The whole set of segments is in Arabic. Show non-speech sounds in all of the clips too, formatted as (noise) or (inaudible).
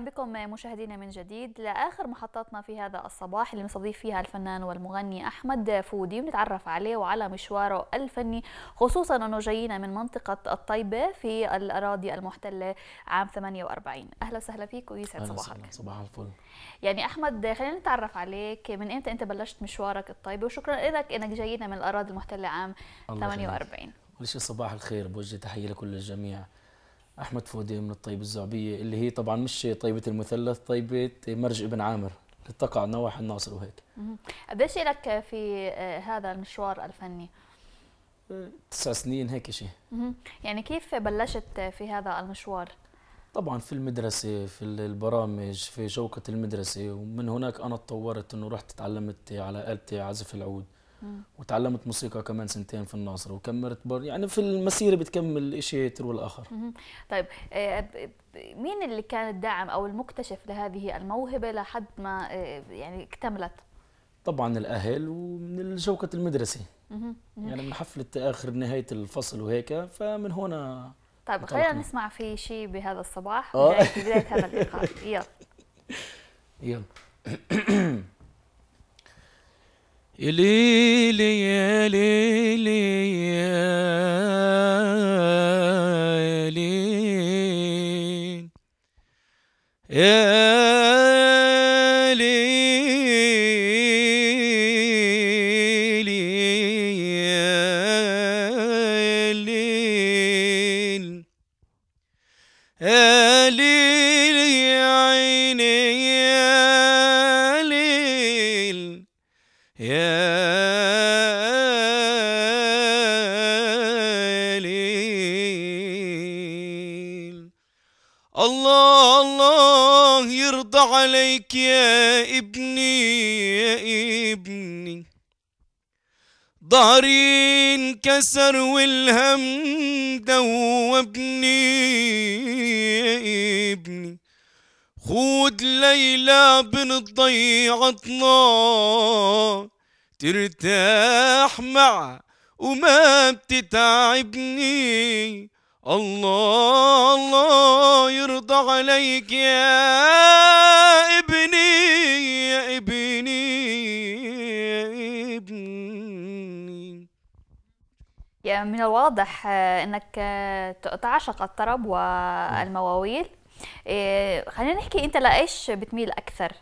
بكم مشاهدينا من جديد لآخر محطاتنا في هذا الصباح اللي نستضيف فيها الفنان والمغني أحمد فودي ونتعرف عليه وعلى مشواره الفني خصوصا أنه جايين من منطقة الطيبة في الأراضي المحتلة عام 48 أهلا وسهلا فيك ويسعد صباحك صباح الفل يعني أحمد خلينا نتعرف عليك من إمتى أنت بلشت مشوارك الطيبة وشكرا لك أنك جايين من الأراضي المحتلة عام 48 جميل. كل شيء صباح الخير بوجه تحية لكل الجميع احمد فودي من الطيب الزعبيه اللي هي طبعا مش طيبه المثلث طيبه مرج ابن عامر اللي تقع نواحي الناصر وهيك قديش لك في آه، هذا المشوار الفني؟ تسع سنين هيك شيء يعني كيف بلشت في هذا المشوار؟ طبعا في المدرسة في البرامج في شوكة المدرسة ومن هناك أنا تطورت أنه رحت تعلمت على آلتي عزف العود وتعلمت موسيقى كمان سنتين في الناصر وكملت بر يعني في المسيره بتكمل شيء تروى الاخر طيب آه، مين اللي كان الداعم او المكتشف لهذه الموهبه لحد ما آه، يعني اكتملت طبعا الاهل ومن شوكه المدرسه يعني من حفله اخر نهايه الفصل وهيك فمن هنا طيب خلينا نسمع في شيء بهذا الصباح آه. بدايه هذا اللقاء يلا (laughs) يلا (clears throat) ليلي يا ليلي يا يا الليل الله الله يرضى عليك يا ابني يا ابني ظهري انكسر والهم دوبني يا ابني خود ليلى بنضيعتنا ترتاح مع وما بتتعبني الله الله يرضى عليك يا ابني يا ابني يا ابني يا من الواضح آه، انك آه، تعشق الطرب والمواويل آه، خلينا نحكي انت لايش بتميل اكثر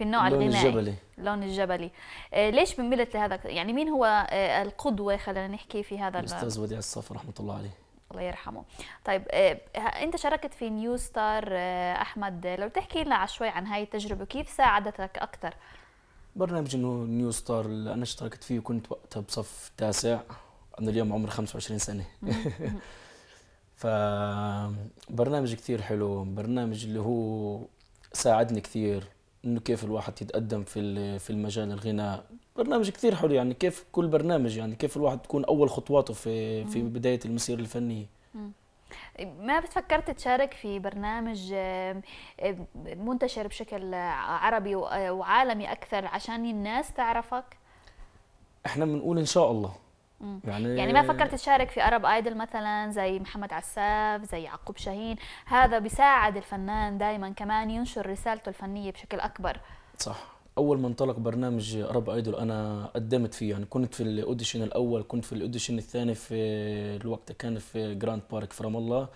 في النوع اللون الغنائي الجبلي اللون الجبلي آه، ليش بنملت لهذا يعني مين هو آه، القدوة خلينا نحكي في هذا الأستاذ وديع الصافي رحمة الله عليه الله يرحمه طيب آه، انت شاركت في نيو ستار احمد لو تحكي لنا شوي عن هاي التجربه كيف ساعدتك اكثر برنامج نيو ستار اللي انا اشتركت فيه كنت وقتها بصف تاسع انا اليوم عمري 25 سنه (laughs) فبرنامج كثير حلو برنامج اللي هو ساعدني كثير انه كيف الواحد يتقدم في في المجال الغناء برنامج كثير حلو يعني كيف كل برنامج يعني كيف الواحد تكون اول خطواته في في بدايه المسيره الفنيه ما بتفكرت تشارك في برنامج منتشر بشكل عربي آه، وعالمي اكثر عشان الناس تعرفك احنا بنقول ان شاء الله يعني يعني ما فكرت تشارك في ارب ايدل مثلا زي محمد عساف زي يعقوب شاهين هذا بيساعد الفنان دائما كمان ينشر رسالته الفنيه بشكل اكبر صح اول ما انطلق برنامج ارب ايدل انا قدمت فيه يعني كنت في الاوديشن الاول كنت في الاوديشن الثاني في الوقت كان في جراند بارك في رام الله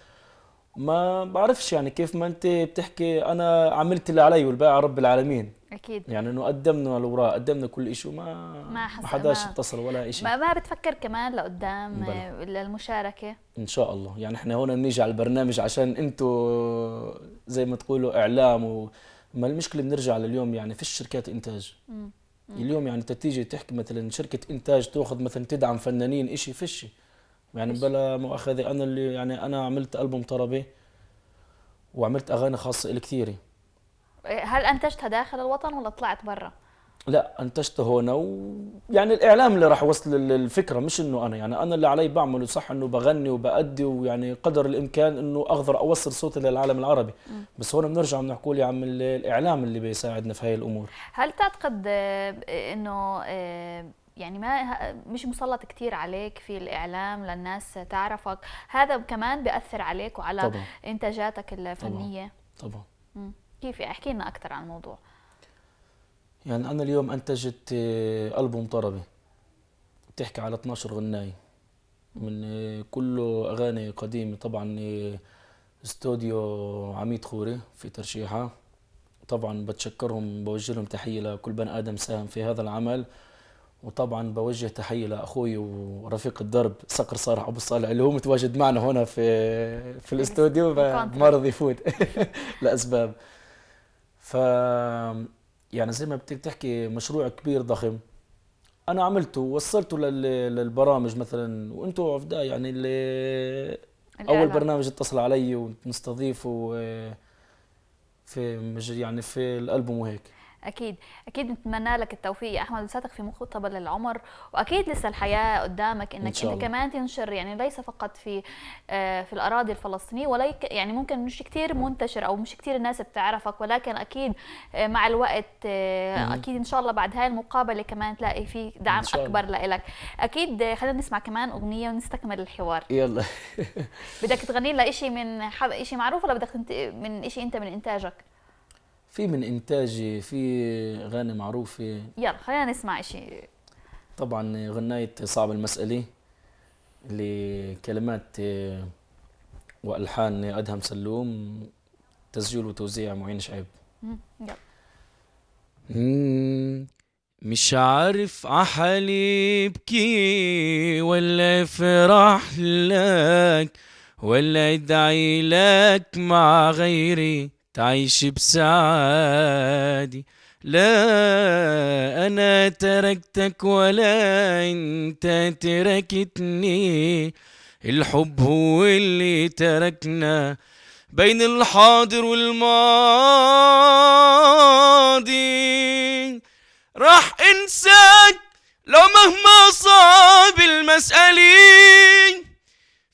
ما بعرفش يعني كيف ما انت بتحكي انا عملت اللي علي والباقي على رب العالمين اكيد يعني انه قدمنا الاوراق قدمنا كل شيء وما ما حس... ما حداش ما... اتصل ولا شيء ما, ما بتفكر كمان لقدام للمشاركه ان شاء الله يعني احنا هون بنيجي على البرنامج عشان انتم زي ما تقولوا اعلام و... ما المشكله بنرجع لليوم يعني في شركات انتاج مم. مم. اليوم يعني تتيجي تحكي مثلا شركه انتاج تاخذ مثلا تدعم فنانين شيء فيش يعني بلا مؤاخذه انا اللي يعني انا عملت البوم طربي وعملت اغاني خاصه إلي كثيره إيه، هل انتجتها داخل الوطن ولا طلعت برا؟ لا أنتجتها هون يعني الاعلام اللي راح وصل الفكره مش انه انا يعني انا اللي علي بعمله صح انه بغني وبأدي ويعني قدر الامكان انه اقدر اوصل صوتي للعالم العربي م. بس هون بنرجع بنحكوا يا عم الاعلام اللي بيساعدنا في هاي الامور هل تعتقد انه إيه، يعني ما مش مسلط كثير عليك في الاعلام للناس تعرفك هذا كمان بياثر عليك وعلى طبعا. انتاجاتك الفنيه طبعا, طبعا. كيف احكي لنا اكثر عن الموضوع يعني انا اليوم انتجت آه، البوم طربي بتحكي على 12 غنايه من آه، كله اغاني قديمه طبعا آه، استوديو عميد خوري في ترشيحه طبعا بتشكرهم بوجه لهم تحيه لكل بني ادم ساهم في هذا العمل وطبعا بوجه تحيه لاخوي ورفيق الدرب صقر صالح ابو صالح اللي هو متواجد معنا هنا في في الاستوديو ما رضي يفوت (laughs) لاسباب ف يعني زي ما بدك تحكي مشروع كبير ضخم انا عملته ووصلته للبرامج مثلا وانتم عفدا يعني اللي اول برنامج اتصل علي ونستضيفه آه، في يعني في الالبوم وهيك اكيد اكيد نتمنى لك التوفيق يا احمد لساتك في مقتبل للعمر واكيد لسه الحياه قدامك انك إن شاء الله. انت كمان تنشر يعني ليس فقط في آه، في الاراضي الفلسطينيه ولكن يعني ممكن مش كتير منتشر او مش كتير الناس بتعرفك ولكن اكيد آه، مع الوقت آه، اكيد ان شاء الله بعد هاي المقابله كمان تلاقي في دعم اكبر لإلك اكيد خلينا نسمع كمان اغنيه ونستكمل الحوار يلا (laughs) بدك تغني لنا شيء من شيء معروف ولا بدك من شيء انت من انتاجك في من انتاجي في اغاني معروفه يلا خلينا نسمع شيء طبعا غنيت صعب المساله لكلمات آه، والحان ادهم سلوم تسجيل وتوزيع معين شعيب يلا مش عارف احلي ابكي ولا افرح لك ولا ادعي لك مع غيري تعيش بسعادي لا أنا تركتك ولا أنت تركتني الحب هو اللي تركنا بين الحاضر والماضي راح انساك لو مهما صعب المسألة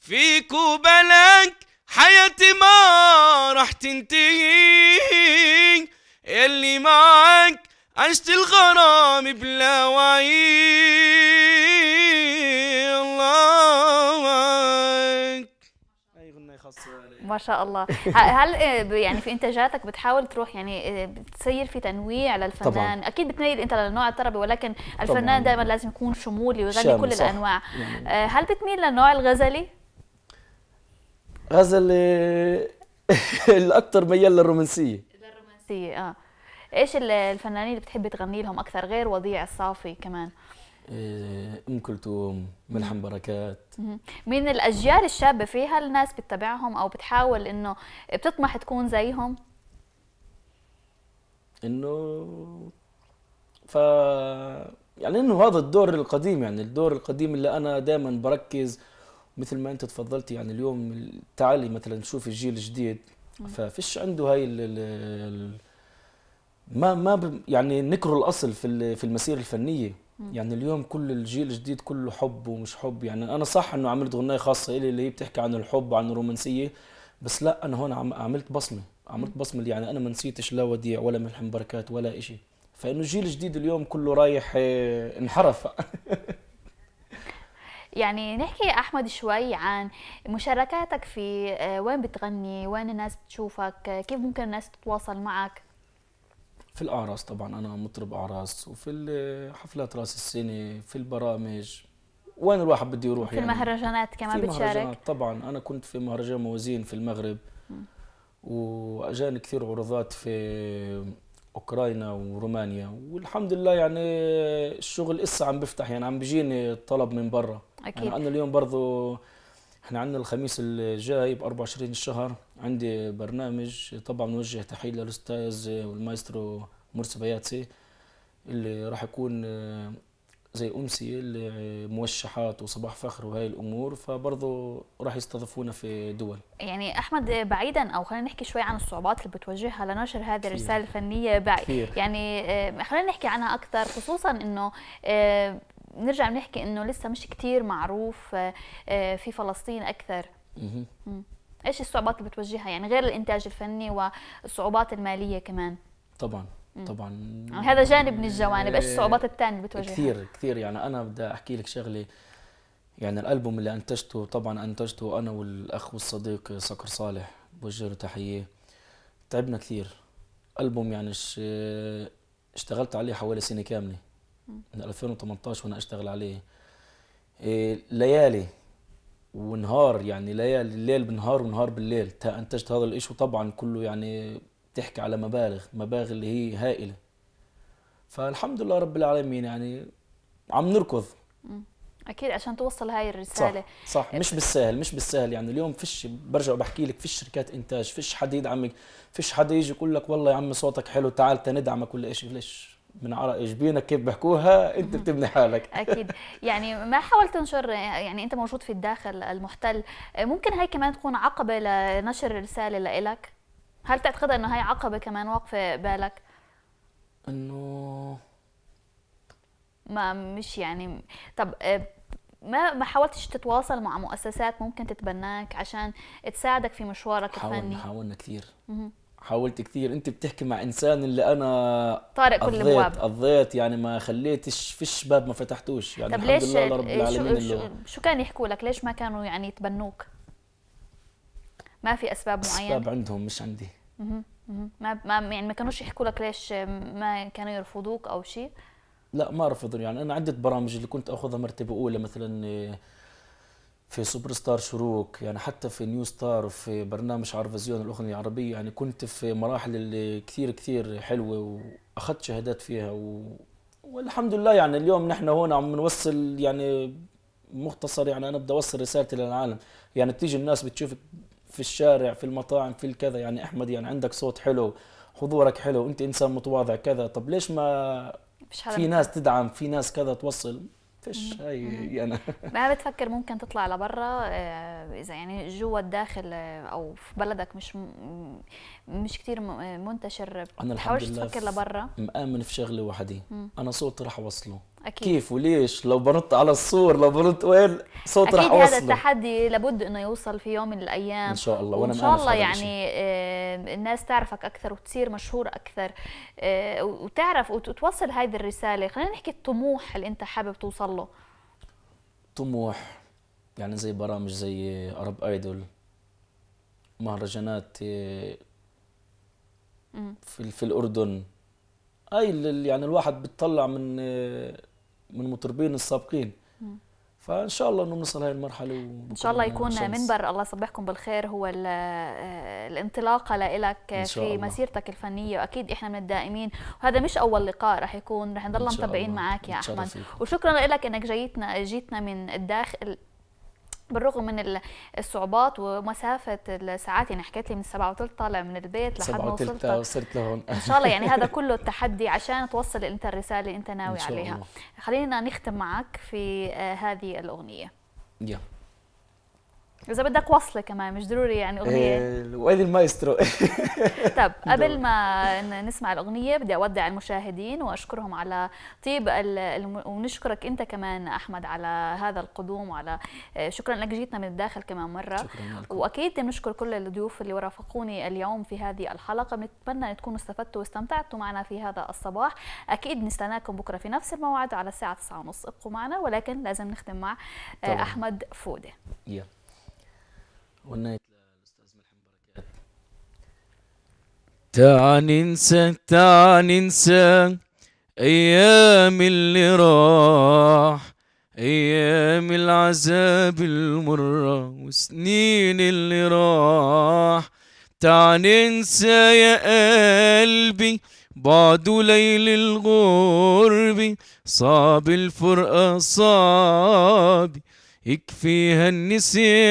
فيك وبلاك حياتي ما راح تنتهي اللي معاك عشت الغرام بلا وعي الله اي غنى ما شاء الله هل آه، يعني في انتاجاتك بتحاول تروح يعني آه، بتصير في تنويع للفنان طبعاً. اكيد بتميل انت للنوع الطربي ولكن الفنان دائما لازم يكون شمولي ويغني كل صح. الانواع يعني. آه، هل بتميل للنوع الغزلي غزل (laughs) الاكثر ميال للرومانسيه للرومانسيه اه ايش الفنانين اللي بتحبي تغني لهم اكثر غير وضيع الصافي كمان إيه، ام كلثوم ملحم بركات من الاجيال الشابه فيها الناس بتتابعهم او بتحاول انه بتطمح تكون زيهم انه ف يعني انه هذا الدور القديم يعني الدور القديم اللي انا دائما بركز مثل ما انت تفضلت يعني اليوم تعالي مثلا نشوف الجيل الجديد ففيش عنده هاي ال الـ ما ما يعني نكر الاصل في في المسيره الفنيه يعني اليوم كل الجيل الجديد كله حب ومش حب يعني انا صح انه عملت اغنيه خاصه الي اللي هي بتحكي عن الحب وعن الرومانسيه بس لا انا هون عملت بصمه عملت بصمه يعني انا ما نسيتش لا وديع ولا ملحم بركات ولا شيء فانه الجيل الجديد اليوم كله رايح آه، انحرف (laughs) يعني نحكي يا احمد شوي عن مشاركاتك في آه، وين بتغني وين الناس بتشوفك كيف ممكن الناس تتواصل معك في الاعراس طبعا انا مطرب اعراس وفي حفلات راس السنه في البرامج وين الواحد بده يروح في يعني المهرجانات كمان في بتشارك المهرجانات طبعا انا كنت في مهرجان موازين في المغرب واجاني كثير عروضات في اوكرانيا ورومانيا والحمد لله يعني الشغل اسا عم بفتح يعني عم بيجيني طلب من برا اكيد يعني عندنا اليوم برضه احنا عندنا الخميس الجاي ب 24 الشهر عندي برنامج طبعا نوجه تحيه للاستاذ والمايسترو مرسي بياتسي اللي راح يكون زي أمسية الموشحات وصباح فخر وهي الأمور فبرضه راح يستضيفونا في دول يعني أحمد بعيدا أو خلينا نحكي شوي عن الصعوبات اللي بتواجهها لنشر هذه الرسالة الفنية بعيد يعني آه، خلينا نحكي عنها أكثر خصوصا أنه آه، نرجع بنحكي أنه لسه مش كتير معروف آه، في فلسطين أكثر ايش الصعوبات اللي بتواجهها يعني غير الانتاج الفني والصعوبات الماليه كمان طبعا طبعا يعني هذا جانب من الجوانب ايش الصعوبات الثانيه اللي بتواجهها كثير كثير يعني انا بدي احكي لك شغله يعني الالبوم اللي انتجته طبعا انتجته انا والاخ والصديق صقر صالح بوجه له تحيه تعبنا كثير البوم يعني اشتغلت عليه حوالي سنه كامله من 2018 وانا اشتغل عليه إيه، ليالي ونهار يعني ليالي الليل بنهار ونهار بالليل تا انتجت هذا الاشي وطبعا كله يعني تحكي على مبالغ مبالغ اللي هي هائله فالحمد لله رب العالمين يعني عم نركض اكيد عشان توصل هاي الرساله صح, صح مش بالسهل مش بالسهل يعني اليوم فيش برجع بحكي لك فيش شركات انتاج فيش حد يدعمك فيش حدا يجي يقول لك والله يا عمي صوتك حلو تعال تندعمك ولا شيء ليش من عرق جبينك كيف بحكوها انت بتبني حالك (laughs) اكيد يعني ما حاولت تنشر يعني انت موجود في الداخل المحتل ممكن هاي كمان تكون عقبه لنشر رساله لإلك هل تعتقد انه هاي عقبه كمان واقفه بالك انه ما مش يعني طب آه، ما ما حاولتش تتواصل مع مؤسسات ممكن تتبناك عشان تساعدك في مشوارك حاولنا الفني حاولنا كثير حاولت كثير انت بتحكي مع انسان اللي انا طارق كل الابواب قضيت يعني ما خليتش فيش باب ما فتحتوش يعني طب الحمد لله رب العالمين شو, شو, شو كان يحكوا لك ليش ما كانوا يعني يتبنوك ما في اسباب معينه اسباب عندهم مش عندي اها ما ما يعني ما كانوش يحكوا لك ليش ما كانوا يرفضوك او شيء لا ما رفضوا يعني انا عده برامج اللي كنت اخذها مرتبه اولى مثلا آه، في سوبر ستار شروق يعني حتى في نيو ستار وفي برنامج عرفزيون الاغنيه العربيه يعني كنت في مراحل اللي كثير كثير حلوه واخذت شهادات فيها و... والحمد لله يعني اليوم نحن هون عم نوصل يعني مختصر يعني انا بدي اوصل رسالتي للعالم يعني بتيجي الناس بتشوفك في الشارع في المطاعم في الكذا يعني احمد يعني عندك صوت حلو حضورك حلو انت انسان متواضع كذا طب ليش ما في ناس تدعم في ناس كذا توصل فيش هاي هي انا (laughs) ما بتفكر ممكن تطلع لبرا آه، اذا يعني جوا الداخل آه، او في بلدك مش مش كثير آه، منتشر انا الحمد لله تفكر لبرا مآمن في شغله وحدي انا صوتي راح اوصله أكيد. كيف وليش لو بنط على الصور لو بنط وين صوت راح اوصله هذا التحدي لابد انه يوصل في يوم من الايام ان شاء الله وانا ان شاء الله يعني آه الناس تعرفك اكثر وتصير مشهور اكثر آه وتعرف وتوصل هذه الرساله خلينا نحكي الطموح اللي انت حابب توصل له طموح يعني زي برامج زي عرب ايدول مهرجانات آه، في في الاردن اي يعني الواحد بيطلع من آه، من المطربين السابقين فان شاء الله انه نوصل هاي المرحله ان شاء الله يكون شمس. منبر الله يصبحكم بالخير هو آه، الانطلاقه لإلك في الله. مسيرتك الفنيه واكيد احنا من الدائمين وهذا مش اول لقاء رح يكون رح نضل متابعين معك يا احمد وشكرا لك انك جيتنا جيتنا من الداخل بالرغم من الصعوبات ومسافه الساعات يعني حكيت لي من السبعة وثلث طالع من البيت لحد ما وصلت وصلت لهون ان شاء الله يعني هذا (laughs) كله التحدي عشان توصل انت الرساله اللي انت ناوي إن شاء الله. عليها خلينا نختم معك في آه، هذه الاغنيه يلا اذا بدك وصله كمان مش ضروري يعني اغنيه إيه، وادي المايسترو (laughs) طب (laughs) قبل ما نسمع الاغنيه بدي اودع المشاهدين واشكرهم على طيب ونشكرك انت كمان احمد على هذا القدوم وعلى آه، شكرا لك جيتنا من الداخل كمان مره شكرا واكيد بنشكر كل الضيوف اللي ورافقوني اليوم في هذه الحلقه بنتمنى ان تكونوا استفدتوا واستمتعتوا معنا في هذا الصباح اكيد نستناكم بكره في نفس الموعد على الساعه 9:30 ابقوا معنا ولكن لازم نختم مع آه، طبعا. احمد فوده يلا والنايت للاستاذ ملحم بركات تعال ننسى تعال ننسى ايام اللي راح ايام العذاب المره وسنين اللي راح تعال ننسى يا قلبي بعد ليل الغرب صعب الفرقة صعب يكفيها النسيان